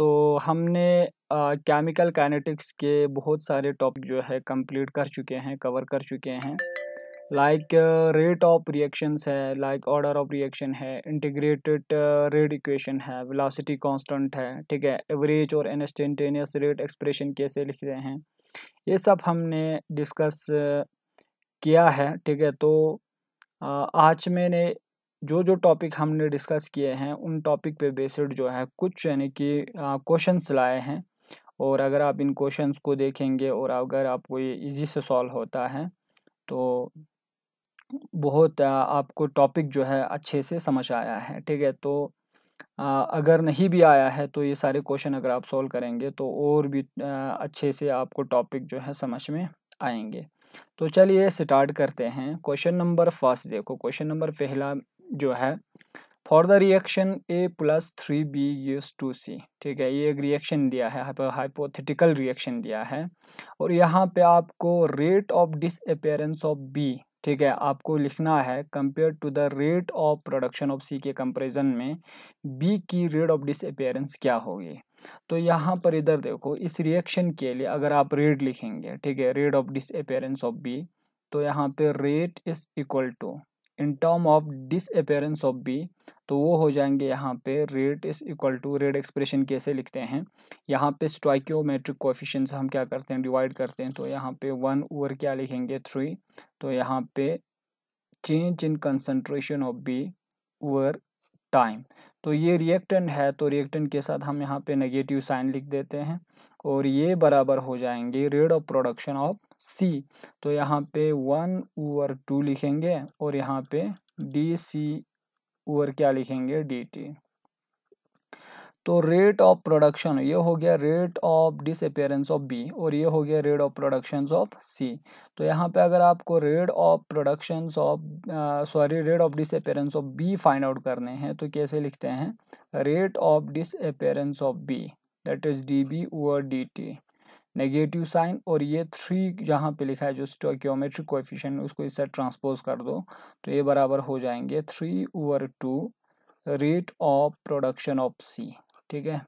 तो हमने chemical kinetics के बहुत सारे टॉपिक जो है कंप्लीट कर चुके हैं कवर कर चुके हैं लाइक रेट ऑफ रिएक्शंस है लाइक ऑर्डर ऑफ रिएक्शन है इंटीग्रेटेड रेट इक्वेशन है वेलोसिटी कांस्टेंट है ठीक है एवरेज और इंस्टेंटेनियस रेट एक्सप्रेशन कैसे लिख रहे हैं ये सब हमने डिस्कस किया है ठीक है तो आज मैंने जो जो टॉपिक हमने डिस्कस किए हैं उन टॉपिक पे बेस्ड जो है कुछ यानी कि क्वेश्चन लाए हैं और अगर आप इन क्वेश्चंस को देखेंगे और अगर आपको ये इजी से सॉल्व होता है तो बहुत आपको टॉपिक जो है अच्छे से समझ आया है ठीक है तो अगर नहीं भी आया है तो ये सारे क्वेश्चन अगर आप सॉल्व करेंगे तो और भी अच्छे से आपको टॉपिक जो है समझ में आएंगे तो चलिए स्टार्ट करते हैं क्वेश्चन नंबर फर्स्ट देखो क्वेश्चन नंबर पहला जो है for the reaction A plus three B use two C ठीक है ये एक रिएक्शन दिया है हाइपोथेटिकल रिएक्शन दिया है और यहाँ पे आपको rate of disappearance of B ठीक है आपको लिखना है compare to the rate of production of C के कंपेरिजन में बी की रेट ऑफ डिसअपेयरेंस क्या होगी तो यहाँ पर इधर देखो इस रिएक्शन के लिए अगर आप रेट लिखेंगे ठीक है rate of disappearance of B तो यहाँ पे rate is equal to in term of appearance of B तो वो हो जाएंगे यहाँ पे rate is equal to rate expression कैसे लिखते हैं यहाँ पे स्ट्राइक्योमेट्रिक कोफिशेंस हम क्या करते हैं डिवाइड करते हैं तो यहाँ पे वन ओवर क्या लिखेंगे थ्री तो यहाँ पे change in concentration of B over time तो ये रिएक्टेंट है तो रिएक्टेंट के साथ हम यहाँ पे नेगेटिव साइन लिख देते हैं और ये बराबर हो जाएंगे rate of production of C तो यहाँ पे वन ओवर टू लिखेंगे और यहाँ पे डी सी ओवर क्या लिखेंगे डी टी तो रेट ऑफ प्रोडक्शन ये हो गया rate of disappearance of B और ये हो गया rate of production of C तो यहाँ पे अगर आपको rate of production of sorry rate of disappearance of B find out करने हैं तो कैसे लिखते हैं rate of disappearance of B that is D B over D T negative sign और ये थ्री जहाँ पे लिखा है जो स्टोक्योमेट्रिक कोएफिशिएंट उसको इससे ट्रांसपोज कर दो तो ये बराबर हो जाएंगे three over two rate of production of C ठीक है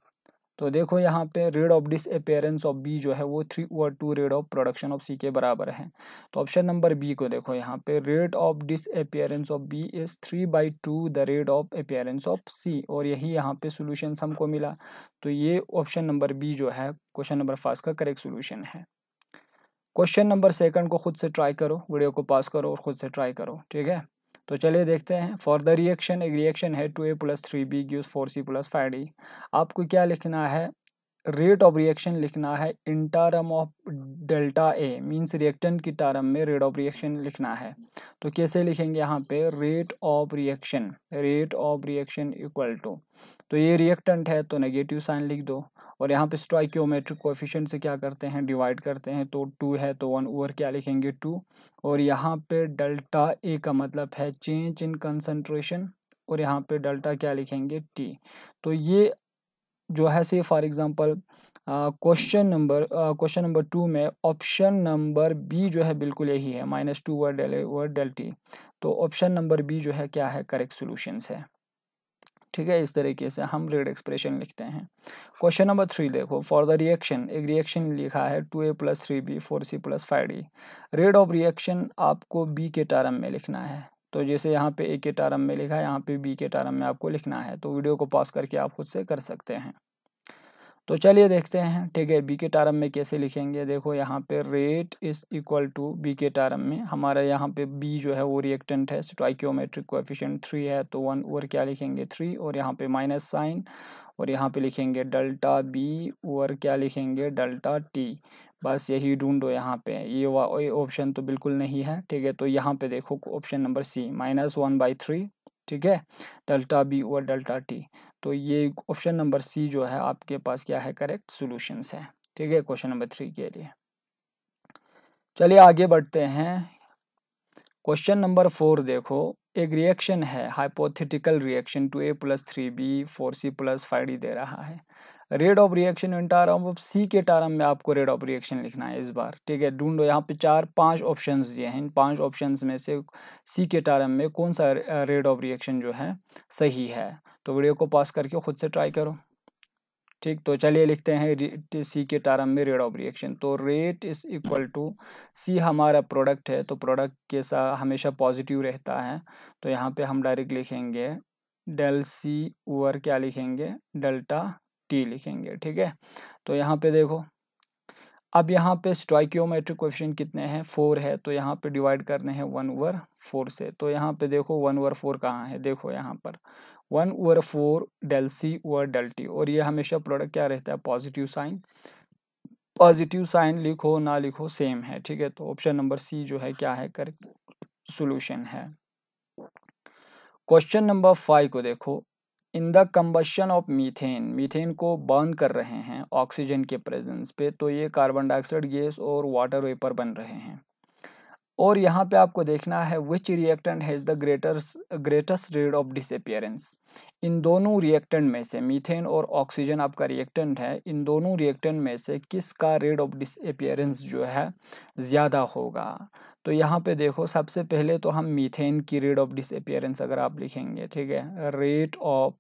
तो देखो यहाँ पे rate of disappearance of B जो है वो three over two rate of production of C के बराबर है तो ऑप्शन नंबर बी को देखो यहाँ पे rate of disappearance of B is three by two the rate of appearance of C और यही यहाँ पे सोल्यूशन हमको मिला तो ये ऑप्शन नंबर बी जो है क्वेश्चन नंबर फर्स्ट का करेक्ट सोल्यूशन है क्वेश्चन नंबर सेकंड को खुद से ट्राई करो वीडियो को पास करो और खुद से ट्राई करो ठीक है तो चलिए देखते हैं फॉर द रिएक्शन एक रिएक्शन है two A plus three B gives four C plus five D आपको क्या लिखना है रेट ऑफ रिएक्शन लिखना है in term of delta A means reactant की टर्म में रेट ऑफ रिएक्शन लिखना है तो कैसे लिखेंगे यहाँ पे rate of reaction rate of reaction equal to तो ये रिएक्टेंट है तो नेगेटिव साइन लिख दो और यहाँ पे स्ट्राइक्योमेट्रिक कोफिशेंट से क्या करते हैं डिवाइड करते हैं तो टू है तो वन ओवर क्या लिखेंगे टू और यहाँ पे डेल्टा ए का मतलब है चेंज इन कंसनट्रेशन और यहाँ पे डेल्टा क्या लिखेंगे टी तो ये जो है से for example question number question number two में ऑप्शन नंबर बी जो है बिल्कुल यही है minus two over del over del T तो ऑप्शन नंबर बी जो है क्या है करेक्ट सोल्यूशंस है ठीक है इस तरीके से हम रेड एक्सप्रेशन लिखते हैं क्वेश्चन नंबर थ्री देखो फॉर द रिएक्शन एक रिएक्शन लिखा है two A plus three B four C plus five D rate of reaction आपको बी के टर्म में लिखना है तो जैसे यहाँ पे ए के टारम में लिखा है यहाँ पे बी के टारम में आपको लिखना है तो वीडियो को पॉज करके आप खुद से कर सकते हैं तो चलिए देखते हैं ठीक है बी के टारम में कैसे लिखेंगे देखो यहाँ पे rate is equal to B के टारम में हमारे यहाँ पे बी जो है वो रिएक्टेंट है को एफिशेंट थ्री है तो वन ओवर क्या लिखेंगे थ्री और यहाँ पे माइनस साइन और यहाँ पे लिखेंगे डेल्टा बी और क्या लिखेंगे डेल्टा टी बस यही ढूंढो यहाँ पे ये ऑप्शन तो बिल्कुल नहीं है ठीक है तो यहाँ पे देखो option number C minus one by three ठीक है डेल्टा बी और डेल्टा टी तो ये ऑप्शन नंबर सी जो है आपके पास क्या है करेक्ट सोल्यूशन है ठीक है क्वेश्चन नंबर थ्री के लिए चलिए आगे बढ़ते हैं क्वेश्चन नंबर फोर देखो एक रिएक्शन है hypothetical reaction two A plus three B four C plus five D दे रहा है rate of reaction in term of C के टारम में आपको रेट ऑफ रिएक्शन लिखना है इस बार ठीक है ढूंढो यहाँ पे चार पांच ऑप्शंस दिए हैं इन पांच ऑप्शंस में से सी के टारम में कौन सा रेट ऑफ रिएक्शन जो है सही है तो वीडियो को पास करके खुद से ट्राई करो ठीक तो चलिए लिखते हैं सी के टारम में रेट ऑफ रिएक्शन तो rate is equal to C हमारा प्रोडक्ट है तो प्रोडक्ट के साथ हमेशा पॉजिटिव रहता है तो यहाँ पे हम डायरेक्ट लिखेंगे डेल सी ओवर क्या लिखेंगे डेल्टा टी लिखेंगे ठीक है तो यहाँ पे देखो अब यहाँ पे स्ट्राइक्योमेट्रिक क्वेश्चन कितने हैं फोर है तो यहाँ पे डिवाइड करने हैं वन ओवर फोर से तो यहाँ पे देखो वन ओवर फोर कहाँ है देखो यहाँ पर one over four del C over del T और ये हमेशा प्रोडक्ट क्या रहता है पॉजिटिव साइन पॉजिटिव साइन लिखो ना लिखो सेम है ठीक है तो ऑप्शन नंबर सी जो है क्या है करेक्ट सोल्यूशन है क्वेश्चन नंबर फाइव को देखो in the combustion of methane methane को बर्न कर रहे हैं ऑक्सीजन के प्रेजेंस पे तो ये कार्बन डाइऑक्साइड गैस और वाटर वेपर बन रहे हैं और यहाँ पे आपको देखना है which reactant has the greater greatest rate of disappearance in दोनों रिएक्टेंट में से मीथेन और ऑक्सीजन आपका रिएक्टेंट है इन दोनों रिएक्टेंट में से किसका रेट ऑफ डिसअपियरेंस जो है ज़्यादा होगा तो यहाँ पे देखो सबसे पहले तो हम मीथेन की रेट ऑफ डिसअपियरेंस अगर आप लिखेंगे ठीक है रेट ऑफ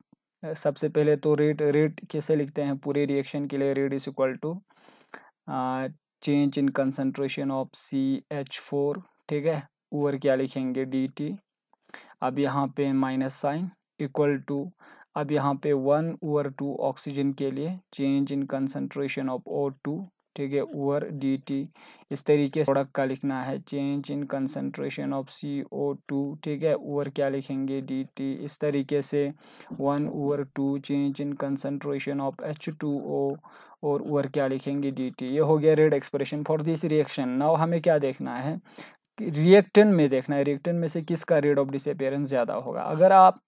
सबसे पहले तो रेट रेट कैसे लिखते हैं पूरे रिएक्शन के लिए rate is equal to change in concentration of C H four ठीक है ओवर क्या लिखेंगे डी टी अब यहाँ पे माइनस साइन इक्वल टू अब यहाँ पे वन ओवर टू ऑक्सीजन के लिए change in concentration of O two ठीक है ओवर डी टी इस तरीके से प्रोडक्ट का लिखना है change in concentration of C O two ठीक है ओवर क्या लिखेंगे डी टी इस तरीके से one over two change in concentration of H two O और ओवर क्या लिखेंगे डी टी ये हो गया rate expression for this reaction now हमें क्या देखना है रिएक्टन में देखना है रिएक्टन में से किसका रेट ऑफ डिसअपेयरेंस ज़्यादा होगा अगर आप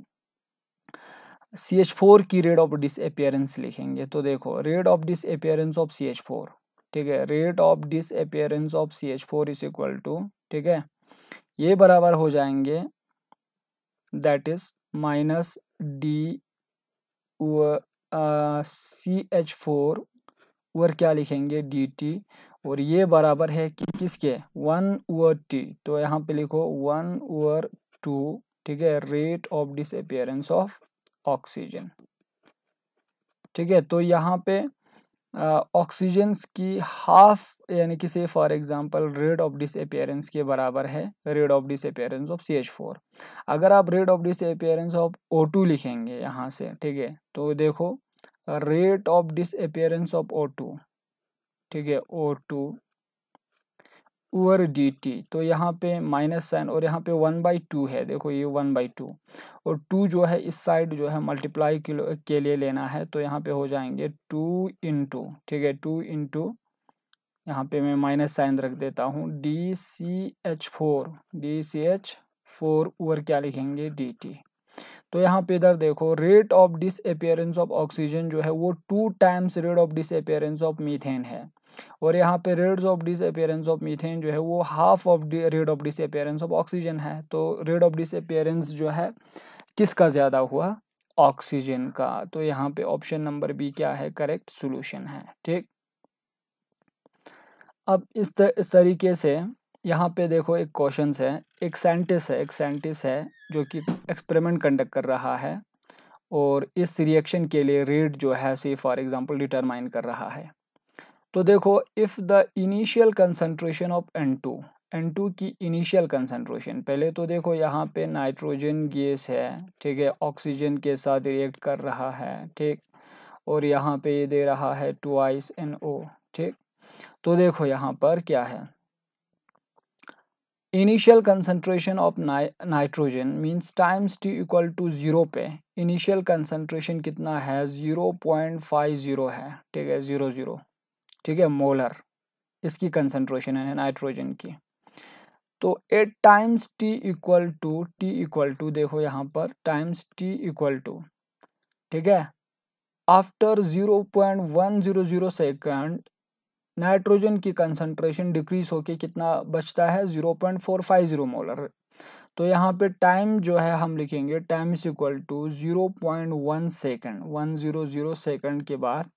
सी एच फोर की रेट ऑफ डिसअपेयरेंस लिखेंगे तो देखो rate of disappearance of C H four ठीक है rate of disappearance of C H four is equal to ठीक है ये बराबर हो जाएंगे that is minus D C H four और क्या लिखेंगे डी टी और ये बराबर है कि किसके वन ओवर टी तो यहाँ पे लिखो वन ओवर टू ठीक है rate of appearance of oxygen ठीक है तो यहाँ पे ऑक्सीजन्स की हाफ यानी कि से for example rate of disappearance के बराबर है rate of disappearance of C H four अगर आप rate of disappearance of O two लिखेंगे यहाँ से ठीक है तो देखो rate of disappearance of O two ठीक है O two over D T तो यहाँ पे माइनस साइन और यहाँ पे वन बाई टू है देखो ये वन बाई टू और टू जो है इस साइड जो है मल्टीप्लाई के, के लिए लेना है तो यहाँ पे हो जाएंगे टू इंटू ठीक है टू इंटू यहाँ पे मैं माइनस साइन रख देता हूँ D C H four D C H four over क्या लिखेंगे डी टी तो यहाँ पे इधर देखो rate of disappearance of oxygen जो है वो two times rate of disappearance of methane है और यहाँ पे rate of disappearance of methane जो है वो half of rate of disappearance of oxygen है तो रेट ऑफ डिसअपियरेंस जो है किसका ज़्यादा हुआ ऑक्सीजन का तो यहाँ पे ऑप्शन नंबर बी क्या है करेक्ट सोल्यूशन है ठीक अब इस, तर, इस तरीके से यहाँ पे देखो एक क्वेश्चन है एक साइंटिस्ट है एक साइंटिस्ट है जो कि एक्सपेरिमेंट कंडक्ट कर रहा है और इस रिएक्शन के लिए रेट जो है से फॉर एग्जांपल डिटरमाइन कर रहा है तो देखो if the initial concentration of N two N two की इनिशियल कंसंट्रेशन पहले तो देखो यहाँ पे नाइट्रोजन गैस है ठीक है ऑक्सीजन के साथ रिएक्ट कर रहा है ठीक और यहाँ पे ये दे रहा है टू आइस एन ओ ठीक तो देखो यहाँ पर क्या है initial concentration of nitrogen means times T equal to zero पे इनिशियल कंसनट्रेशन कितना है ज़ीरो पॉइंट फाइव ज़ीरो है ठीक है ज़ीरो ज़ीरो ठीक है मोलर इसकी कंसंट्रेशन है नाइट्रोजन की तो at times T equal to T equal to देखो यहाँ पर टाइम्स टी इक्वल टू ठीक है after zero point one zero zero second nitrogen की कंसंट्रेशन डिक्रीज होके कितना बचता है zero point four five zero molar तो यहाँ पे टाइम जो है हम लिखेंगे time is equal to zero point one second one zero zero second के बाद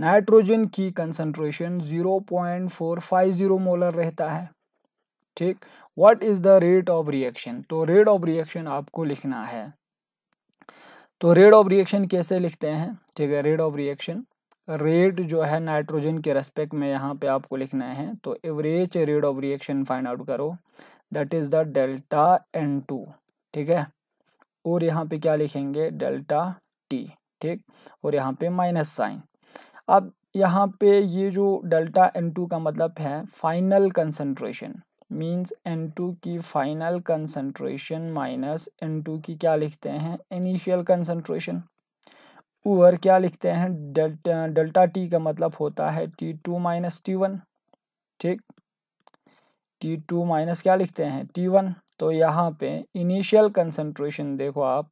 नाइट्रोजन की concentration zero point four five zero molar रहता है ठीक what is the rate of reaction तो रेट ऑफ रिएक्शन आपको लिखना है तो रेट ऑफ रिएक्शन कैसे लिखते हैं ठीक है रेट ऑफ रिएक्शन रेट जो है नाइट्रोजन के रेस्पेक्ट में यहाँ पे आपको लिखना है तो average rate of reaction find out करो that is the delta N two ठीक है और यहाँ पे क्या लिखेंगे डेल्टा टी ठीक और यहाँ पे माइनस साइन अब यहाँ पे ये जो डेल्टा एन टू का मतलब है final concentration means N two की final concentration minus N two की क्या लिखते हैं इनिशियल कंसनट्रेशन और क्या लिखते हैं डेल्टा डेल्टा टी का मतलब होता है T two minus T one ठीक टी टू माइनस क्या लिखते हैं टी वन तो यहाँ पे इनिशियल कंसंट्रेशन देखो आप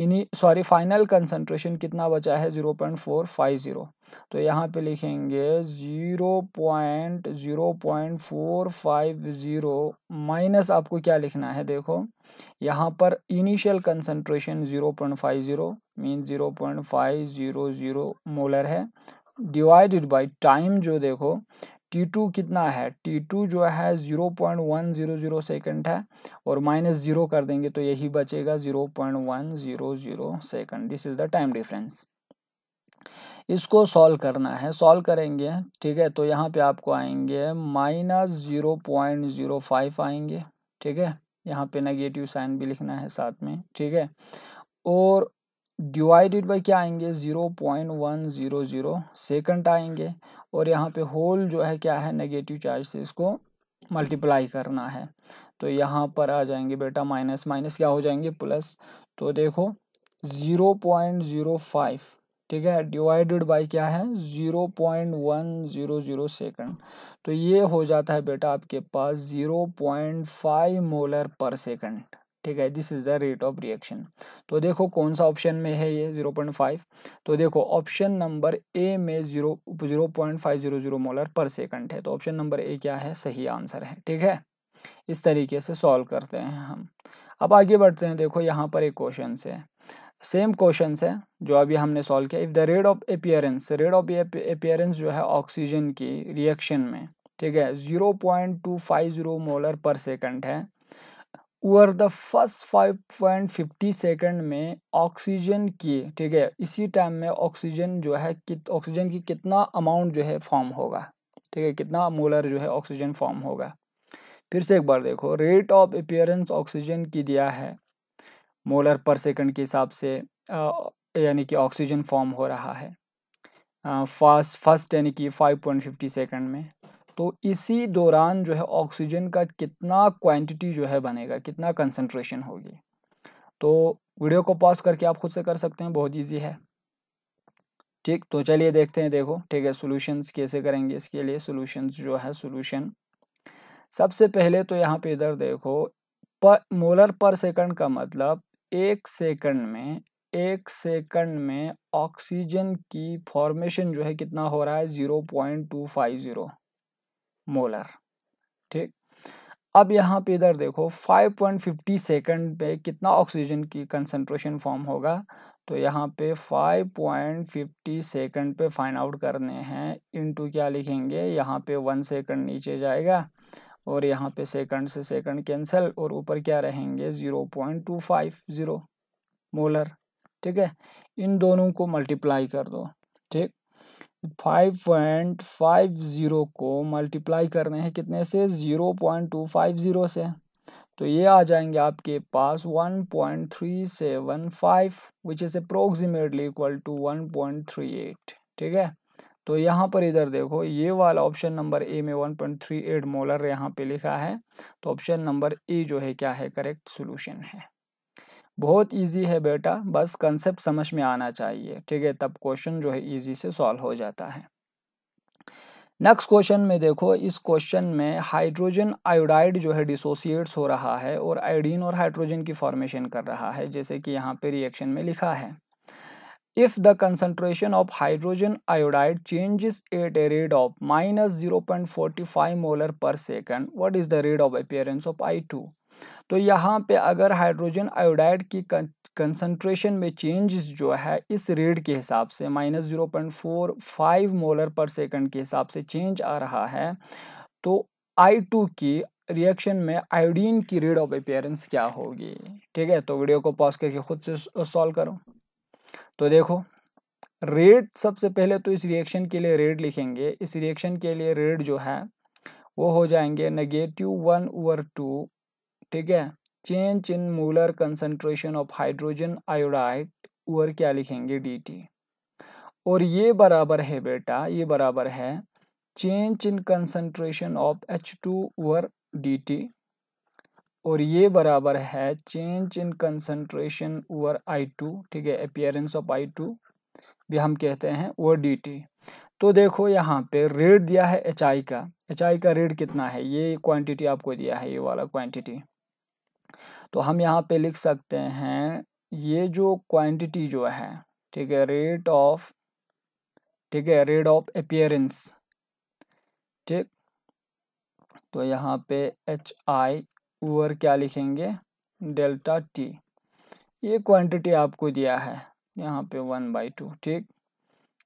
इन्हीं सॉरी फाइनल कंसंट्रेशन कितना बचा है zero point four five zero तो यहाँ पे लिखेंगे zero point zero point four five zero minus आपको क्या लिखना है देखो यहाँ पर initial concentration zero point five zero mean zero point five zero zero molar है डिवाइडेड बाय टाइम जो देखो टी टू कितना है टी टू जो है zero point one zero zero second है और माइनस ज़ीरो कर देंगे तो यही बचेगा zero point one zero zero second this is the time difference इसको सॉल्व करना है सॉल्व करेंगे ठीक है तो यहाँ पे आपको आएंगे minus zero point zero five आएंगे ठीक है यहाँ पे नेगेटिव साइन भी लिखना है साथ में ठीक है और डिवाइडेड बाई क्या आएंगे zero point one zero zero second आएंगे और यहाँ पे होल जो है क्या है नेगेटिव चार्ज से इसको मल्टीप्लाई करना है तो यहाँ पर आ जाएंगे बेटा माइनस माइनस क्या हो जाएंगे प्लस तो देखो ज़ीरो पॉइंट ज़ीरो फाइव ठीक है डिवाइडेड बाय क्या है zero point one zero zero second तो ये हो जाता है बेटा आपके पास zero point five molar per second ठीक है this is the rate of reaction तो देखो कौन सा ऑप्शन में है ये जीरो पॉइंट फाइव तो देखो ऑप्शन नंबर ए में zero zero point five zero zero molar पर सेकंड है तो ऑप्शन नंबर ए क्या है सही आंसर है ठीक है इस तरीके से सॉल्व करते हैं हम अब आगे बढ़ते हैं देखो यहाँ पर एक क्वेश्चन है सेम क्वेश्चन है जो अभी हमने सॉल्व किया if the rate of appearance rate of appearance जो है ऑक्सीजन की रिएक्शन में ठीक है zero point two five zero molar पर सेकंड है over the first five point fifty second में ऑक्सीजन की ठीक है इसी टाइम में ऑक्सीजन जो है ऑक्सीजन की कितना अमाउंट जो है फॉर्म होगा ठीक है कितना मोलर जो है ऑक्सीजन फॉर्म होगा फिर से एक बार देखो रेट ऑफ अपियरेंस ऑक्सीजन की दिया है मोलर पर सेकंड के हिसाब से यानी कि ऑक्सीजन फॉर्म हो रहा है फास्ट फर्स्ट यानी कि फाइव पॉइंट फिफ्टी सेकेंड में तो इसी दौरान जो है ऑक्सीजन का कितना क्वांटिटी जो है बनेगा कितना कंसनट्रेशन होगी तो वीडियो को पॉज करके आप खुद से कर सकते हैं बहुत ईजी है ठीक तो चलिए देखते हैं देखो ठीक है सॉल्यूशंस कैसे करेंगे इसके लिए सॉल्यूशंस जो है सॉल्यूशन सबसे पहले तो यहाँ पे इधर देखो पर मोलर पर सेकंड का मतलब एक सेकंड में एक सेकंड में ऑक्सीजन की फॉर्मेशन जो है कितना हो रहा है zero point two five zero molar ठीक अब यहाँ पे इधर देखो 5.50 सेकेंड पे कितना ऑक्सीजन की कंसंट्रेशन फॉर्म होगा तो यहाँ पे 5.50 सेकेंड पे फाइंड आउट करने हैं इनटू क्या लिखेंगे यहाँ पे वन सेकंड नीचे जाएगा और यहाँ पे सेकंड से सेकंड कैंसिल और ऊपर क्या रहेंगे zero point two five zero molar ठीक है इन दोनों को मल्टीप्लाई कर दो ठीक फाइव पॉइंट फाइव ज़ीरो को मल्टीप्लाई करने हैं कितने से zero point two five zero से तो ये आ जाएंगे आपके पास one point three seven five which is approximately equal to one point three eight ठीक है तो यहाँ पर इधर देखो ये वाला ऑप्शन नंबर ए में one point three eight molar यहाँ पे लिखा है तो ऑप्शन नंबर ए जो है क्या है करेक्ट सोल्यूशन है बहुत इजी है बेटा बस कंसेप्ट समझ में आना चाहिए ठीक है तब क्वेश्चन जो है इजी से सॉल्व हो जाता है नेक्स्ट क्वेश्चन में देखो इस क्वेश्चन में हाइड्रोजन आयोडाइड जो है डिसोसिएट्स हो रहा है और आयोडीन और हाइड्रोजन की फॉर्मेशन कर रहा है जैसे कि यहाँ पे रिएक्शन में लिखा है if the concentration of hydrogen iodide changes at a rate of minus molar molar per second what is the rate of appearance of two तो यहाँ पे अगर हाइड्रोजन आयोडाइड की कंसंट्रेशन में चेंजेस जो है इस रेट के हिसाब से minus zero point four five molar पर सेकंड के हिसाब से चेंज आ रहा है तो आई टू की रिएक्शन में आयोडीन की रेट ऑफ अपेयरेंस क्या होगी ठीक है तो वीडियो को पॉज करके खुद से सॉल्व करो तो देखो रेट सबसे पहले तो इस रिएक्शन के लिए रेट लिखेंगे इस रिएक्शन के लिए रेट जो है वो हो जाएंगे नेगेटिव वन ओवर टू ठीक है change in molar concentration of hydrogen iodide और क्या लिखेंगे डी और ये बराबर है बेटा ये बराबर है change in concentration of H two over D T और ये बराबर है change in concentration over I two ठीक है अपियरेंस ऑफ आई टू भी हम कहते हैं ओवर डी टी तो देखो यहाँ पे रेट दिया है एच आई का एच आई का रेट कितना है ये क्वांटिटी आपको दिया है ये वाला क्वांटिटी तो हम यहाँ पे लिख सकते हैं ये जो क्वांटिटी जो है ठीक है रेट ऑफ ठीक है रेट ऑफ अपियरेंस ठीक तो यहाँ पे एच आई ओवर क्या लिखेंगे डेल्टा टी ये क्वांटिटी आपको दिया है यहाँ पे वन बाई टू ठीक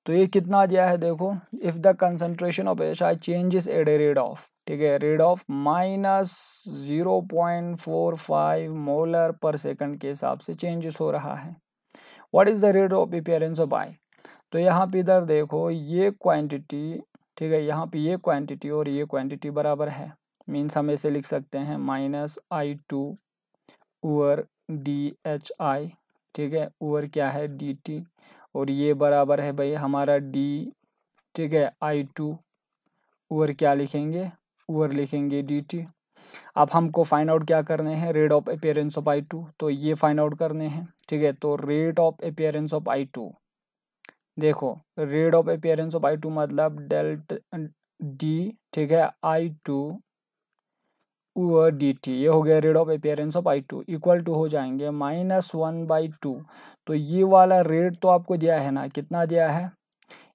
तो ये कितना दिया है देखो if the concentration of H I is at a of ठीक है rate of minus zero point four five molar पर सेकंड के हिसाब से चेंजेस हो रहा है what is the rate of appearance of I तो यहाँ पे इधर देखो ये क्वांटिटी ठीक है यहाँ पे ये क्वांटिटी और ये क्वांटिटी बराबर है मीन्स हम ऐसे लिख सकते हैं minus I two over D H I ठीक है ओवर क्या है डी टी और ये बराबर है भाई हमारा डी ठीक है आई टू ओवर क्या लिखेंगे ओवर लिखेंगे डी टी अब हमको फाइंड आउट क्या करने हैं rate of appearance of I two तो ये फाइंड आउट करने हैं ठीक है तो rate of appearance of I two देखो rate of appearance of I two मतलब डेल्ट डी ठीक है आई टू डी टी ये हो गया rate of appearance of I two equal to हो जाएंगे माइनस वन बाई टू तो ये वाला रेट तो आपको दिया है ना कितना दिया है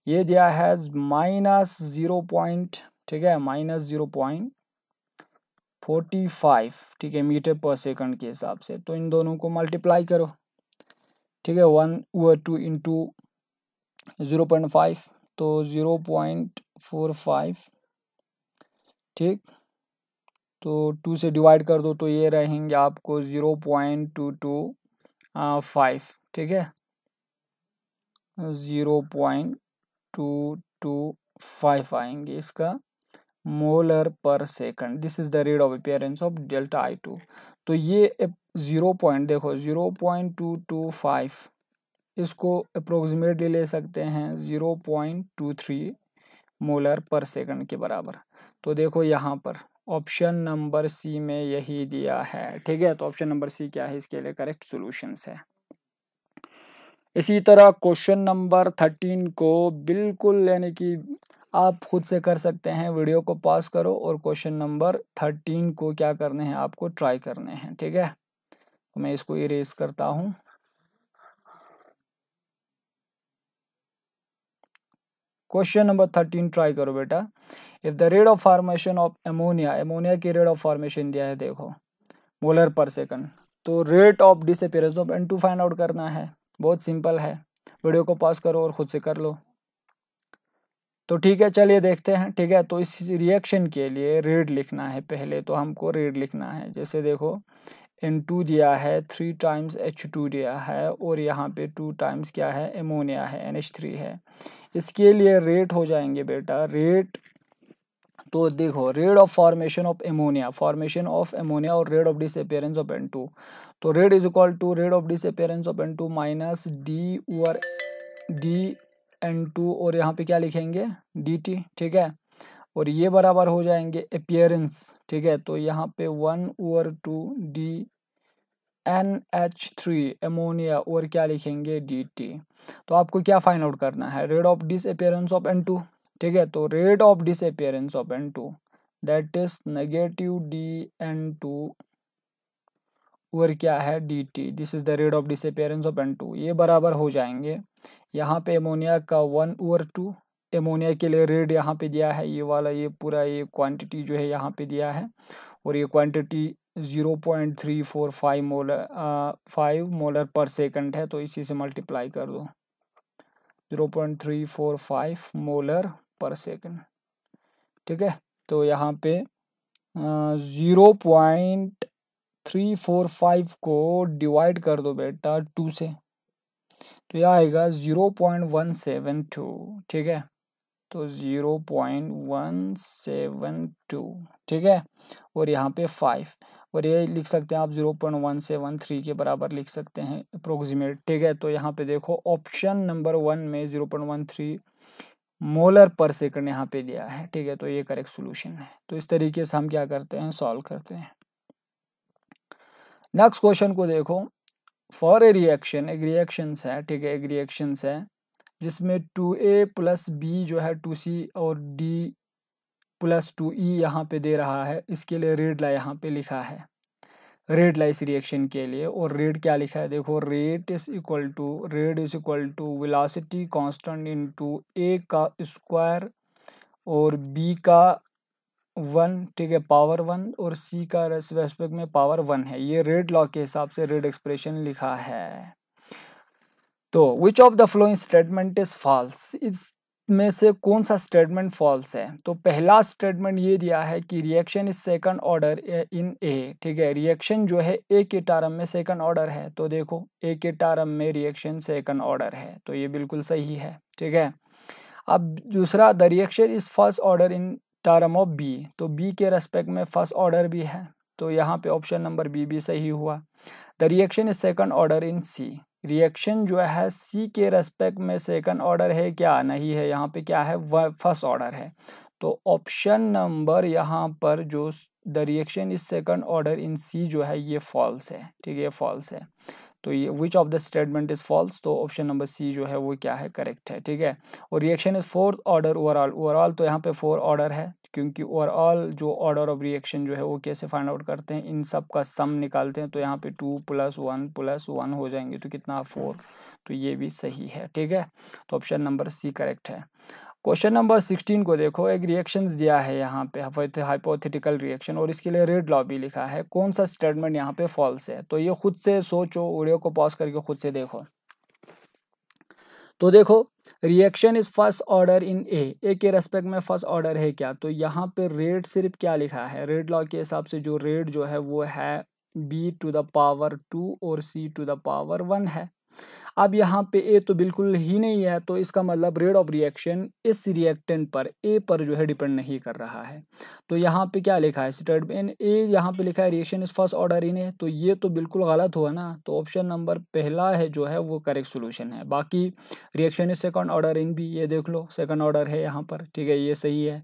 ये दिया है माइनस ज़ीरो पॉइंट ठीक है minus zero point forty five ठीक है मीटर पर सेकंड के हिसाब से तो इन दोनों को मल्टीप्लाई करो ठीक है वन व two in two zero point five तो ज़ीरो पॉइंट फोर फाइव ठीक तो टू से डिवाइड कर दो तो ये रहेंगे आपको zero point two two five ठीक है zero point two two five आएंगे इसका मोलर पर second this is the rate of appearance of delta I two तो ये ज़ीरो पॉइंट देखो zero point two two five इसको अप्रोक्सीमेटली ले सकते हैं zero point two three molar पर सेकंड के बराबर तो देखो यहाँ पर ऑप्शन नंबर सी में यही दिया है ठीक है तो ऑप्शन नंबर सी क्या है इसके लिए करेक्ट सॉल्यूशंस है इसी तरह क्वेश्चन नंबर थर्टीन को बिल्कुल यानी कि आप खुद से कर सकते हैं वीडियो को पॉज करो और क्वेश्चन नंबर थर्टीन को क्या करने हैं आपको ट्राई करने हैं ठीक है तो मैं इसको इरेज करता हूँ क्वेश्चन नंबर थर्टीन ट्राई करो बेटा if the rate of formation of ammonia ammonia की रेट ऑफ फार्मेशन दिया है देखो मोलर पर सेकंड तो rate of dis of N two find out करना है बहुत सिंपल है वीडियो को पॉज करो और खुद से कर लो तो ठीक है चलिए देखते हैं ठीक है तो इस रिएक्शन के लिए रेड लिखना है पहले तो हमको रेड लिखना है जैसे देखो एन टू दिया है थ्री टाइम्स एच टू दिया है और यहाँ पे टू टाइम्स क्या है एमोनिया है एन एच थ्री है इसके लिए रेट हो जाएंगे बेटा रेट तो देखो rate of formation of ammonia formation of ammonia और rate of disappearance of N two तो rate is equal to rate of disappearance of N two minus D over D N two और यहाँ पे क्या लिखेंगे D T ठीक है और ये बराबर हो जाएंगे अपियरेंस ठीक है तो यहाँ पे one over two D N H three ammonia और क्या लिखेंगे डी टी तो आपको क्या फाइंड आउट करना है rate of disappearance of N two ठीक है तो rate of disappearance of N two that is negative D N two और क्या है D T this is the rate of disappearance of N two ये बराबर हो जाएंगे यहाँ पे एमोनिया का वन ओवर टू एमोनिया के लिए रेट यहाँ पे दिया है ये वाला ये पूरा ये क्वांटिटी जो है यहाँ पे दिया है और ये quantity zero point three four five molar five molar पर सेकंड है तो इसी से मल्टीप्लाई कर दो zero point three four five molar per second ठीक है तो यहाँ पे zero point three four five को डिवाइड कर दो बेटा टू से तो यह आएगा zero point one seven two ठीक है तो zero point one seven two ठीक है और यहाँ पे फाइव और ये लिख सकते हैं आप zero point one seven three के बराबर लिख सकते हैं अप्रोक्सीमेट ठीक है तो यहाँ पे देखो ऑप्शन नंबर वन में zero point one three molar पर सेकंड यहाँ पे दिया है ठीक है तो ये करेक्ट सोल्यूशन है तो इस तरीके से हम क्या करते हैं सॉल्व करते हैं नेक्स्ट क्वेश्चन को देखो फॉर ए रिएक्शन एक रिएक्शन है ठीक है एक रिएक्शन है जिसमें टू ए प्लस बी जो है टू सी और डी प्लस टू ई यहाँ पे दे रहा है इसके लिए रेड ला यहाँ पे लिखा है रेड लाइस रिएक्शन के लिए और रेड क्या लिखा है देखो rate is equal to rate is equal to velocity into A का स्क्वायर और बी का वन ठीक है पावर वन और सी का रेस्पेक्ट में पावर वन है ये रेड लॉ के हिसाब से रेड एक्सप्रेशन लिखा है तो which of the following statement is false इस में से कौन सा स्टेटमेंट फॉल्स है तो पहला स्टेटमेंट ये दिया है कि reaction is second order in A ठीक है रिएक्शन जो है ए के टारम में सेकंड ऑर्डर है तो देखो ए के टारम में रिएक्शन सेकंड ऑर्डर है तो ये बिल्कुल सही है ठीक है अब दूसरा the reaction is first order in terms of B तो बी के रेस्पेक्ट में फर्स्ट ऑर्डर भी है तो यहाँ पे ऑप्शन नंबर बी भी सही हुआ the reaction is second order in C reaction जो है सी के रेस्पेक्ट में सेकंड ऑर्डर है क्या नहीं है यहाँ पे क्या है फर्स्ट ऑर्डर है तो ऑप्शन नंबर यहाँ पर जो the reaction is second order in C जो है ये फॉल्स है ठीक है ये फॉल्स है तो ये which of the statement is false तो ऑप्शन नंबर सी जो है वो क्या है करेक्ट है ठीक है और reaction is fourth order overall overall तो यहाँ पे फोर ऑर्डर है क्योंकि ओवरऑल जो ऑर्डर ऑफ रिएक्शन जो है वो कैसे फाइंड आउट करते हैं इन सब का सम निकालते हैं तो यहाँ पे two plus one plus one हो जाएंगे तो कितना फोर तो ये भी सही है ठीक है तो ऑप्शन नंबर सी करेक्ट है क्वेश्चन नंबर सिक्सटीन को देखो एक रिएक्शन दिया है यहाँ पे हाइपोथेटिकल रिएक्शन और इसके लिए रेड लॉ भी लिखा है कौन सा स्टेटमेंट यहाँ पे फॉल्स है तो ये खुद से सोचो वीडियो को पॉज करके खुद से देखो तो देखो reaction is first order in A A के रेस्पेक्ट में फर्स्ट ऑर्डर है क्या तो यहाँ पे रेट सिर्फ क्या लिखा है रेट लॉ के हिसाब से जो रेट जो है वो है B to the power two और C to the power one है अब यहाँ पे ए तो बिल्कुल ही नहीं है तो इसका मतलब रेट ऑफ रिएक्शन इस रिएक्टेंट पर ए पर जो है डिपेंड नहीं कर रहा है तो यहाँ पे क्या लिखा है स्टेटमेन ए यहाँ पे लिखा है reaction is first order in है तो ये तो बिल्कुल गलत हुआ ना तो ऑप्शन नंबर पहला है जो है वो करेक्ट सोल्यूशन है बाकी reaction is second order in भी ये देख लो सेकंड ऑर्डर है यहाँ पर ठीक है ये सही है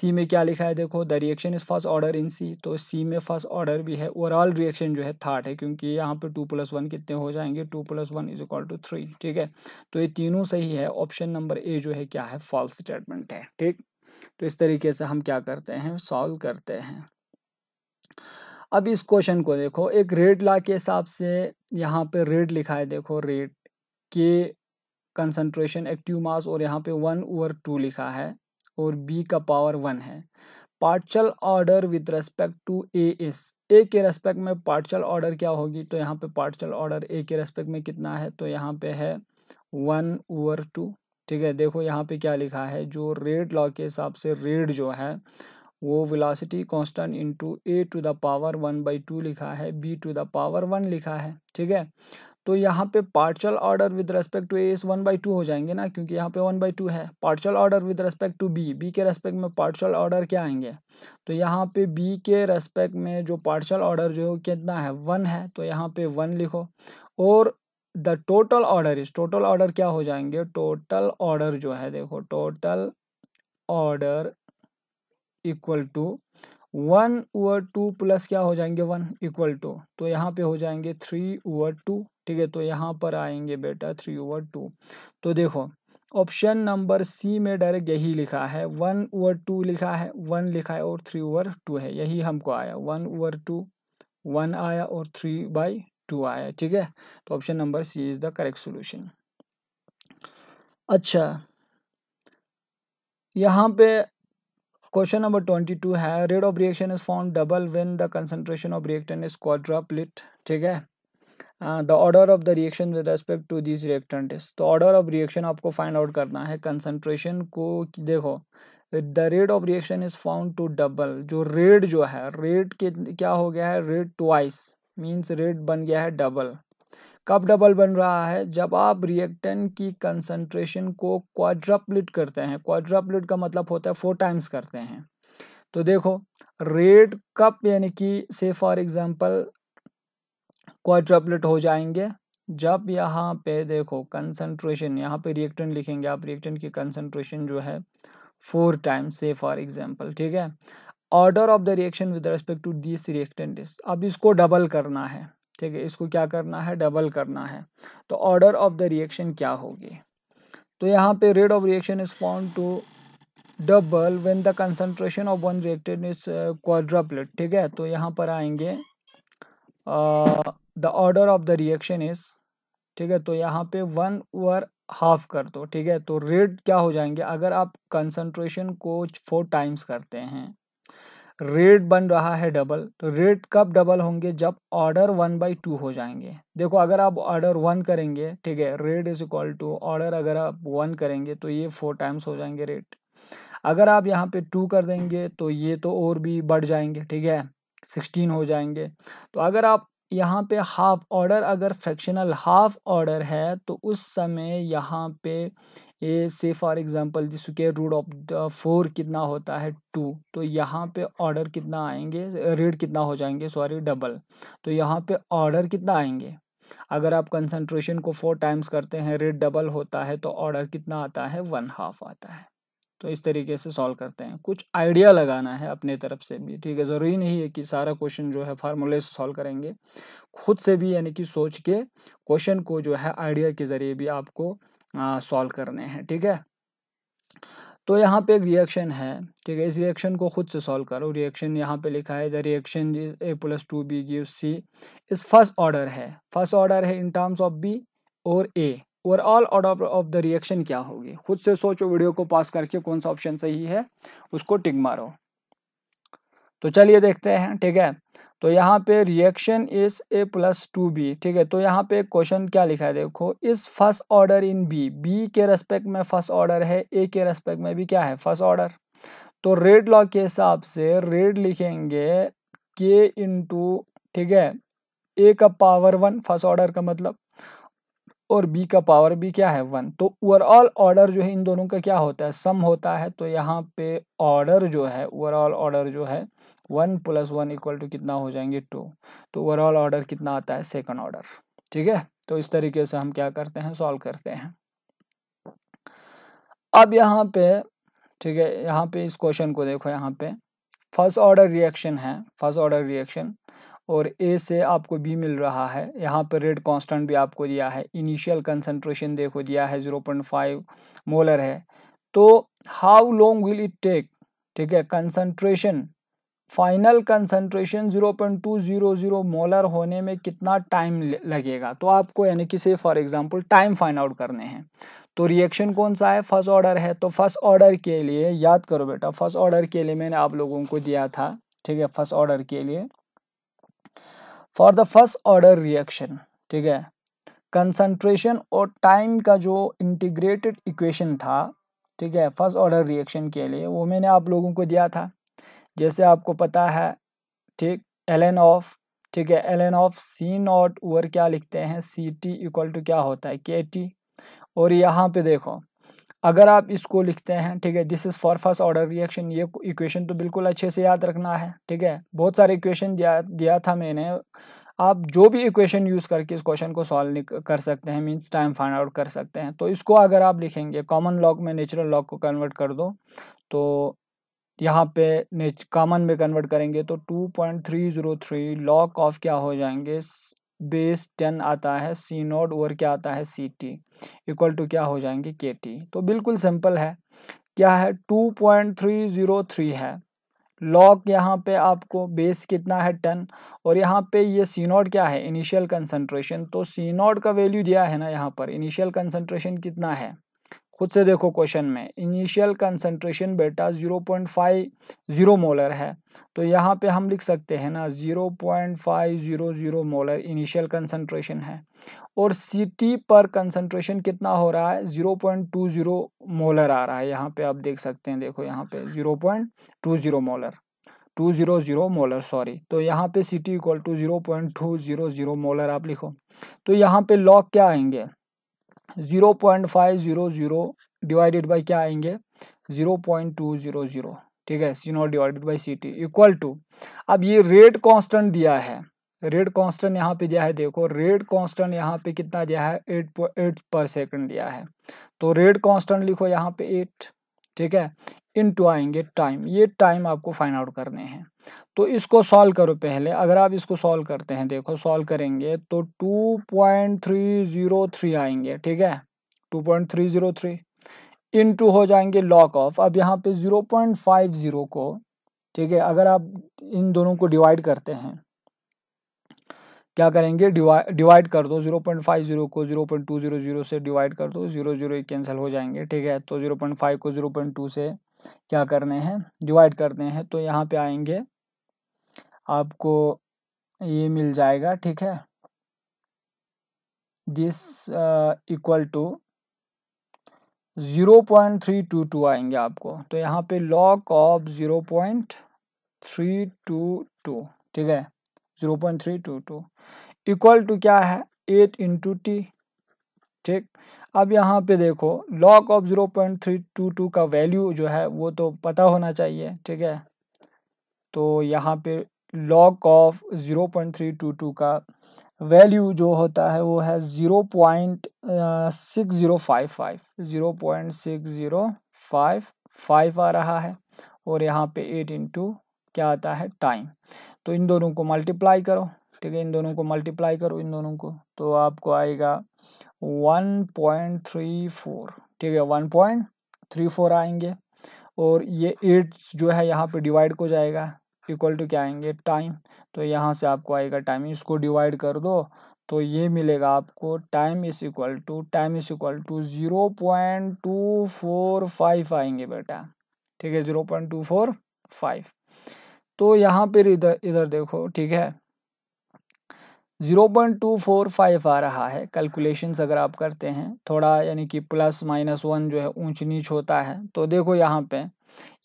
सी में क्या लिखा है देखो the reaction is first order in C तो सी में फर्स्ट ऑर्डर भी है ओवरऑल रिएक्शन जो है थर्ड है क्योंकि यहाँ पर टू प्लस वन कितने हो जाएंगे two plus one is equal to to three ठीक है तो ये तीनों सही है ऑप्शन नंबर ए जो है क्या है फॉल्स स्टेटमेंट है ठीक तो इस तरीके से हम क्या करते हैं सॉल्व करते हैं अब इस क्वेश्चन को देखो एक रेड ला के हिसाब से यहाँ पे रेड लिखा है देखो रेड के कंसंट्रेशन एक्टिव मास और यहाँ पे वन ओवर टू लिखा है और बी का पावर वन है partial order with respect to A is A के रेस्पेक्ट में पार्शल ऑर्डर क्या होगी तो यहाँ पे पार्शल ऑर्डर ए के रेस्पेक्ट में कितना है तो यहाँ पे है वन ओवर टू ठीक है देखो यहाँ पे क्या लिखा है जो रेड लॉ के हिसाब से रेड जो है वो velocity constant into A to the power one by two लिखा है B to the power one लिखा है ठीक है तो यहाँ पे partial order with respect to A is one by two हो जाएंगे ना क्योंकि यहाँ पे वन बाई टू है partial order with respect to B B के रेस्पेक्ट में पार्शल ऑर्डर क्या आएंगे तो यहाँ पे बी के रेस्पेक्ट में जो पार्शल ऑर्डर जो है कितना है वन है तो यहाँ पे वन लिखो और the total order is total order क्या हो जाएंगे टोटल ऑर्डर जो है देखो total order equal to one over two plus क्या हो जाएंगे वन इक्वल टू तो यहाँ पे हो जाएंगे थ्री ओवर टू ठीक है तो यहाँ पर आएंगे बेटा थ्री ओवर टू तो देखो ऑप्शन नंबर सी में डायरेक्ट यही लिखा है वन ओवर टू लिखा है वन लिखा है और थ्री ओवर टू है यही हमको आया वन ओवर टू वन आया और थ्री बाई टू आया ठीक है तो option number C is the correct solution अच्छा यहाँ पे क्वेश्चन नंबर ट्वेंटी टू है रेट ऑफ रिएक्शन इज फॉर्म double when the concentration of reactant is quadrupled ठीक है the order of the reaction with respect to this reactant is तो order of reaction आपको find out करना है concentration को देखो the rate of reaction is found to double जो rate जो है रेट के क्या हो गया है रेट ट्वाइस मीन्स रेट बन गया है डबल कब डबल बन रहा है जब आप रिएक्टन की कंसनट्रेशन को क्वाड्रपलिट करते हैं क्वाड्रपलिट का मतलब होता है फोर टाइम्स करते हैं तो देखो रेट कप यानी कि से फॉर एग्जांपल क्वाड्रपलेट हो जाएंगे जब यहाँ पे देखो कंसनट्रेशन यहाँ पे रिएक्टन लिखेंगे आप रिएक्टन की कंसनट्रेशन जो है फोर टाइम्स से फॉर एग्जाम्पल ठीक है order of the reaction with respect to this reactant is अब इसको डबल करना है ठीक है इसको क्या करना है डबल करना है तो ऑर्डर ऑफ द रिएक्शन क्या होगी तो यहाँ पे रेट ऑफ रिएक्शन इज फॉर्म to double when the concentration of one reactant is quadrupled ठीक है तो यहाँ पर आएंगे uh, the order of the reaction is ठीक है तो यहाँ पे वन ओवर हाफ कर दो ठीक है तो रेट क्या हो जाएंगे अगर आप कंसंट्रेशन को फोर टाइम्स करते हैं रेट बन रहा है डबल तो रेट कब डबल होंगे जब ऑर्डर वन बाई टू हो जाएंगे देखो अगर आप ऑर्डर वन करेंगे ठीक है rate is equal to order अगर आप वन करेंगे तो ये फोर टाइम्स हो जाएंगे रेट अगर आप यहाँ पे टू कर देंगे तो ये तो और भी बढ़ जाएंगे ठीक है सिक्सटीन हो जाएंगे तो अगर आप यहाँ पे हाफ ऑर्डर अगर फ्रैक्शनल हाफ ऑर्डर है तो उस समय यहाँ पे ये से फॉर एग्जांपल जिसके square root of the four कितना होता है टू तो यहाँ पे ऑर्डर कितना आएंगे रेट कितना हो जाएंगे सॉरी डबल तो यहाँ पे ऑर्डर कितना आएंगे अगर आप कंसंट्रेशन को फोर टाइम्स करते हैं रेट डबल होता है तो ऑर्डर कितना आता है वन हाफ आता है तो इस तरीके से सॉल्व करते हैं कुछ आइडिया लगाना है अपने तरफ से भी ठीक है ज़रूरी नहीं है कि सारा क्वेश्चन जो है फार्मूले से सॉल्व करेंगे खुद से भी यानी कि सोच के क्वेश्चन को जो है आइडिया के ज़रिए भी आपको सॉल्व करने हैं ठीक है तो यहाँ पे एक रिएक्शन है ठीक है इस रिएक्शन को खुद से सॉल्व करो रिएक्शन यहाँ पे लिखा है the reaction A plus two B gives C is first order है फर्स्ट ऑर्डर है इन टर्म्स ऑफ बी और A overall order of the reaction क्या होगी खुद से सोचो वीडियो को पास करके कौन सा ऑप्शन सही है उसको टिक मारो तो चलिए देखते हैं ठीक है तो यहाँ पे reaction is A plus two B ठीक है तो यहाँ पे क्वेश्चन क्या लिखा है देखो is first order in B B के रेस्पेक्ट में फर्स्ट ऑर्डर है ए के रेस्पेक्ट में भी क्या है फर्स्ट ऑर्डर तो रेड लॉ के हिसाब से रेड लिखेंगे के इंटू ठीक है ए का पावर वन फर्स्ट ऑर्डर का मतलब और बी का पावर भी क्या है वन तो ओवरऑल ऑर्डर जो है इन दोनों का क्या होता है सम होता है तो यहाँ पे ऑर्डर जो है ओवरऑल ऑर्डर जो है one plus one equal to कितना हो जाएंगे टू तो ओवरऑल ऑर्डर कितना आता है सेकंड ऑर्डर ठीक है तो इस तरीके से हम क्या करते हैं सॉल्व करते हैं अब यहाँ पे ठीक है यहाँ पे इस क्वेश्चन को देखो यहाँ पे फर्स्ट ऑर्डर रिएक्शन है फर्स्ट ऑर्डर रिएक्शन और ए से आपको बी मिल रहा है यहाँ पर रेड कांस्टेंट भी आपको दिया है इनिशियल कंसनट्रेशन देखो दिया है ज़ीरो पॉइंट फाइव मोलर है तो how long will it take ठीक है concentration final concentration zero point two zero zero molar होने में कितना टाइम लगेगा तो आपको यानी कि से for example time find out करने हैं तो रिएक्शन कौन सा है फर्स्ट ऑर्डर है तो फर्स्ट ऑर्डर के लिए याद करो बेटा फर्स्ट ऑर्डर के लिए मैंने आप लोगों को दिया था ठीक है फर्स्ट ऑर्डर के लिए for the first order reaction ठीक है कंसंट्रेशन और टाइम का जो इंटीग्रेटेड इक्वेशन था ठीक है फर्स्ट ऑर्डर रिएक्शन के लिए वो मैंने आप लोगों को दिया था जैसे आपको पता है ठीक एल एन ऑफ ठीक है L N of C naught over क्या लिखते हैं सी टी इक्वल टू क्या होता है के टी और यहाँ पे देखो अगर आप इसको लिखते हैं ठीक है this is for first order reaction ये इक्वेशन तो बिल्कुल अच्छे से याद रखना है ठीक है बहुत सारे इक्वेशन दिया दिया था मैंने आप जो भी इक्वेशन यूज़ करके इस क्वेश्चन को सॉल्व कर सकते हैं मींस टाइम फाइंड आउट कर सकते हैं तो इसको अगर आप लिखेंगे कॉमन लॉग में नेचुरल लॉग को कन्वर्ट कर दो तो यहाँ पे कॉमन में कन्वर्ट करेंगे तो two point three zero three log of क्या हो जाएंगे बेस टेन आता है सी नोड और क्या आता है सी टी इक्वल टू क्या हो जाएंगे के टी तो बिल्कुल सिंपल है क्या है two point three zero three है लॉक यहाँ पे आपको बेस कितना है टेन और यहाँ पे ये सी नोड क्या है इनिशियल कंसनट्रेशन तो सी नोड का वैल्यू दिया है ना यहाँ पर इनिशियल कंसनट्रेशन कितना है खुद से देखो क्वेश्चन में इनिशियल कंसनट्रेशन बेटा zero point five zero molar है तो यहाँ पे हम लिख सकते हैं ना zero point five zero zero molar initial concentration है और सी टी पर कंसनट्रेशन कितना हो रहा है zero point two zero molar आ रहा है यहाँ पे आप देख सकते हैं देखो यहाँ पे zero point two zero molar two zero zero molar sorry तो यहाँ पे C T equal to zero point two zero zero molar आप लिखो तो यहाँ पे लॉग क्या आएंगे zero point five zero zero divided by क्या आएंगे zero point two zero zero ठीक है C naught divided by C T equal to अब ये रेट कॉन्स्टेंट दिया है रेट कॉन्स्टेंट यहाँ पे दिया है देखो रेट कॉन्स्टेंट यहाँ पे कितना दिया है एट एट पर सेकेंड दिया है तो रेट कॉन्स्टेंट लिखो यहाँ पे एट ठीक है इन टू आएंगे टाइम ये टाइम आपको फाइंड आउट करने हैं तो इसको सॉल्व करो पहले अगर आप इसको सॉल्व करते हैं देखो सॉल्व करेंगे तो two point three zero three आएंगे ठीक है two point three zero three into हो जाएंगे लॉक ऑफ अब यहाँ पे ज़ीरो पॉइंट फाइव ज़ीरो को ठीक है अगर आप इन दोनों को डिवाइड करते हैं क्या करेंगे डिवाइड कर दो ज़ीरो पॉइंट फाइव ज़ीरो को zero point two zero zero से डिवाइड कर दो ज़ीरो ज़ीरो कैंसिल हो जाएंगे ठीक है तो ज़ीरो पॉइंट फाइव को ज़ीरो पॉइंट टू से क्या करने हैं डिवाइड करते हैं तो यहाँ पे आएंगे आपको ये मिल जाएगा ठीक है this equal to zero point three two two आएंगे आपको तो यहाँ पे log of zero point three two two ठीक है zero point three two two equal to क्या है एट इंटू टी ठीक अब यहाँ पे देखो log of zero point three two two का वैल्यू जो है वो तो पता होना चाहिए ठीक है तो यहाँ पे log of zero point three two two का वैल्यू जो होता है वो है zero point six zero five five zero point six zero five five आ रहा है और यहाँ पे एट इन टू क्या आता है टाइम तो इन दोनों को मल्टीप्लाई करो ठीक है इन दोनों को मल्टीप्लाई करो इन दोनों को तो आपको आएगा वन पॉइंट थ्री फोर ठीक है वन पॉइंट थ्री फोर आएंगे और ये एट जो है यहाँ पे डिवाइड को जाएगा इक्वल टू क्या आएंगे टाइम तो यहाँ से आपको आएगा टाइम इसको डिवाइड कर दो तो ये मिलेगा आपको time is equal to time is equal to zero point two four five आएंगे बेटा ठीक है zero point two four five तो यहाँ पर इधर इधर देखो ठीक है zero point two four five आ रहा है कैलकुलेशंस अगर आप करते हैं थोड़ा यानी कि प्लस माइनस वन जो है ऊंच नीच होता है तो देखो यहाँ पे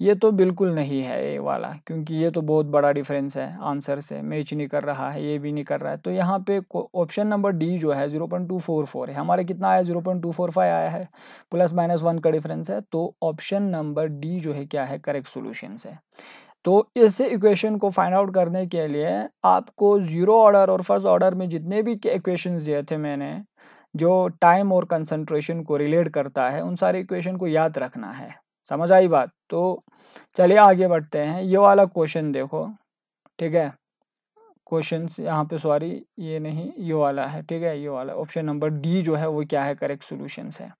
ये तो बिल्कुल नहीं है ये वाला क्योंकि ये तो बहुत बड़ा डिफरेंस है आंसर से मैच नहीं कर रहा है ये भी नहीं कर रहा है तो यहाँ पे ऑप्शन नंबर डी जो है zero point two four four है हमारे कितना आया zero point two four five आया है प्लस माइनस वन का डिफरेंस है तो ऑप्शन नंबर डी जो है क्या है करेक्ट सोल्यूशन है तो इस इक्वेशन को फाइंड आउट करने के लिए आपको ज़ीरो ऑर्डर और फर्स्ट ऑर्डर में जितने भी इक्वेशन दिए थे मैंने जो टाइम और कंसंट्रेशन को रिलेट करता है उन सारे इक्वेशन को याद रखना है समझ आई बात तो चलिए आगे बढ़ते हैं ये वाला क्वेश्चन देखो ठीक है क्वेश्चन यहाँ पे सॉरी ये नहीं ये वाला है ठीक है ये वाला ऑप्शन नंबर डी जो है वो क्या है करेक्ट सोल्यूशंस है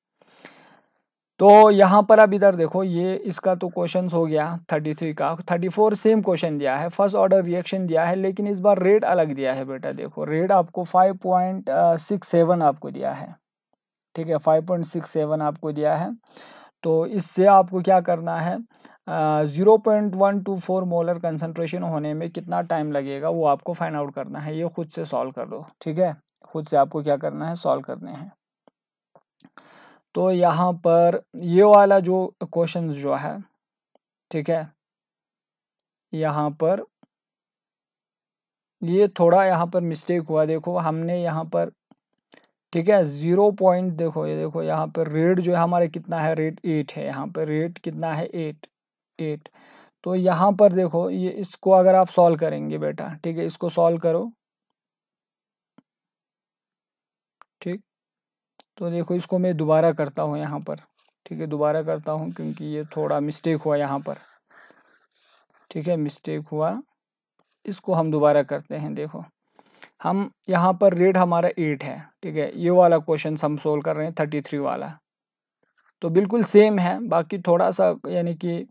तो यहाँ पर अब इधर देखो ये इसका तो क्वेश्चन हो गया थर्टी थ्री का थर्टी फोर सेम क्वेश्चन दिया है फर्स्ट ऑर्डर रिएक्शन दिया है लेकिन इस बार रेट अलग दिया है बेटा देखो रेट आपको फाइव पॉइंट सिक्स सेवन आपको दिया है ठीक है फाइव पॉइंट सिक्स सेवन आपको दिया है तो इससे आपको क्या करना है zero point one two four molar concentration होने में कितना टाइम लगेगा वो आपको फाइंड आउट करना है ये खुद से सॉल्व कर लो ठीक है खुद से आपको क्या करना है सॉल्व करने हैं तो यहाँ पर ये वाला जो क्वेश्चन जो है ठीक है यहाँ पर ये थोड़ा यहाँ पर मिस्टेक हुआ देखो हमने यहाँ पर ठीक है ज़ीरो पॉइंट देखो ये देखो यहाँ पर रेट जो है हमारे कितना है रेट एट है यहाँ पर रेट कितना है एट एट तो यहाँ पर देखो ये इसको अगर आप सॉल्व करेंगे बेटा ठीक है इसको सॉल्व करो ठीक तो देखो इसको मैं दोबारा करता हूँ यहाँ पर ठीक है दोबारा करता हूँ क्योंकि ये थोड़ा मिस्टेक हुआ यहाँ पर ठीक है मिस्टेक हुआ इसको हम दोबारा करते हैं देखो हम यहाँ पर रेट हमारा एट है ठीक है ये वाला क्वेश्चन हम सोल्व कर रहे हैं थर्टी थ्री वाला तो बिल्कुल सेम है बाकी थोड़ा सा यानी कि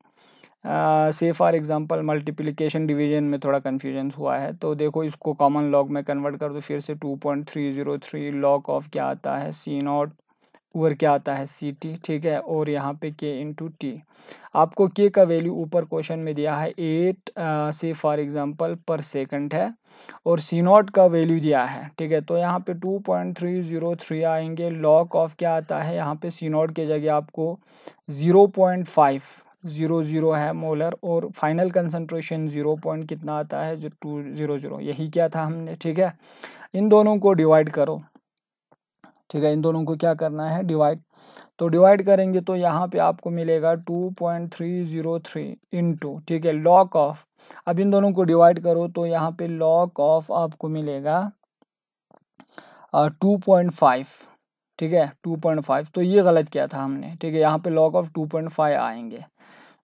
से फॉर एग्जांपल मल्टीप्लिकेशन डिवीजन में थोड़ा कन्फ्यूजन हुआ है तो देखो इसको कॉमन लॉग में कन्वर्ट कर दो फिर से two point three zero three log of क्या आता है सी नॉट ऊपर क्या आता है सी टी ठीक है और यहाँ पे के इंटू टी आपको के का वैल्यू ऊपर क्वेश्चन में दिया है एट से फॉर एग्जांपल पर सेकंड है और सी नॉट का वैल्यू दिया है ठीक है तो यहाँ पे two point three zero three आएंगे लॉक ऑफ क्या आता है यहाँ पे सी नॉट के जगह आपको zero point five zero zero है मोलर और फाइनल कंसनट्रेशन ज़ीरो पॉइंट कितना आता है जो टू ज़ीरो ज़ीरो यही क्या था हमने ठीक है इन दोनों को डिवाइड करो ठीक है इन दोनों को क्या करना है डिवाइड तो डिवाइड करेंगे तो यहाँ पे आपको मिलेगा two point three zero three two ठीक है लॉक ऑफ अब इन दोनों को डिवाइड करो तो यहाँ पे लॉक ऑफ आपको मिलेगा टू पॉइंट फाइव ठीक है टू पॉइंट फाइव तो ये गलत किया था हमने ठीक है यहाँ पे log of two point five आएंगे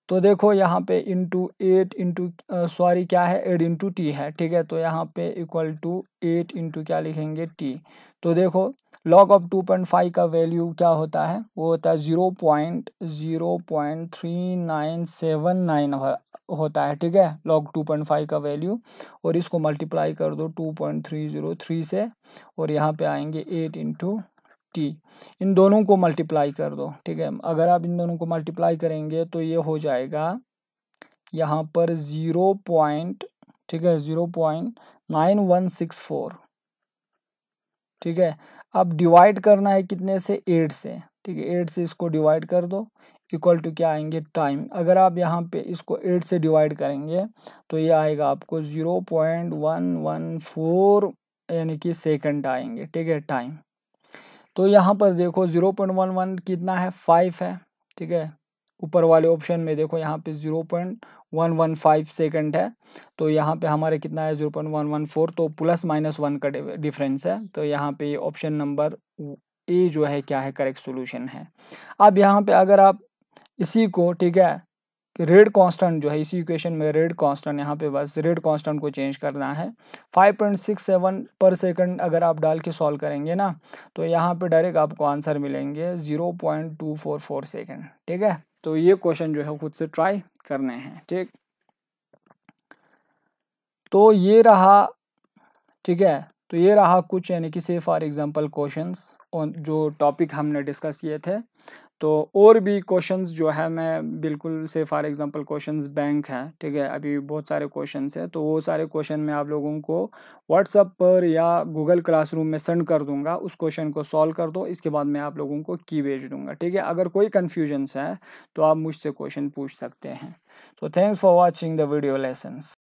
तो देखो यहाँ पे इंटू एट इंटू सॉरी क्या है एट इंटू टी है ठीक है तो यहाँ पे इक्वल टू एट इंटू क्या लिखेंगे टी तो देखो log of two point five का वैल्यू क्या होता है वो होता है zero point zero point three nine seven nine होता है ठीक है लॉग टू पॉइंट फाइव का वैल्यू और इसको मल्टीप्लाई कर दो two point three zero three से और यहाँ पे आएंगे एट इंटू टी इन दोनों को मल्टीप्लाई कर दो ठीक है अगर आप इन दोनों को मल्टीप्लाई करेंगे तो ये हो जाएगा यहाँ पर ज़ीरो पॉइंट ठीक है zero point nine one six four ठीक है अब डिवाइड करना है कितने से एट से ठीक है एट से इसको डिवाइड कर दो इक्वल टू क्या आएंगे टाइम अगर आप यहाँ पे इसको एट से डिवाइड करेंगे तो ये आएगा आपको zero point one one four यानी कि सेकंड आएंगे ठीक है टाइम तो यहाँ पर देखो ज़ीरो पॉइंट वन वन कितना है फाइव है ठीक है ऊपर वाले ऑप्शन में देखो यहाँ पे zero point one one five second है तो यहाँ पे हमारे कितना है zero point one one four तो प्लस माइनस वन का डिफरेंस है तो यहाँ पे ऑप्शन नंबर ए जो है क्या है करेक्ट सोल्यूशन है अब यहाँ पे अगर आप इसी को ठीक है रेड कांस्टेंट जो है इसी इक्वेशन में रेड कांस्टेंट यहाँ पे बस रेड कांस्टेंट को चेंज करना है 5.67 पर सेकंड अगर आप डाल के सॉल्व करेंगे ना तो यहाँ पे डायरेक्ट आपको आंसर मिलेंगे 0.244 सेकंड ठीक है तो ये क्वेश्चन जो है खुद से ट्राई करने हैं ठीक तो ये रहा ठीक है तो ये रहा कुछ यानी कि से फॉर एग्जाम्पल क्वेश्चन जो टॉपिक हमने डिस्कस किए थे तो और भी क्वेश्चंस जो है मैं बिल्कुल से फॉर एग्जांपल क्वेश्चंस बैंक हैं ठीक है अभी बहुत सारे क्वेश्चंस हैं तो वो सारे क्वेश्चन मैं आप लोगों को व्हाट्सअप पर या गूगल क्लासरूम में सेंड कर दूंगा उस क्वेश्चन को सॉल्व कर दो इसके बाद मैं आप लोगों को की भेज दूंगा ठीक है अगर कोई कन्फ्यूजन्स है तो आप मुझसे क्वेश्चन पूछ सकते हैं तो thanks for watching the video lessons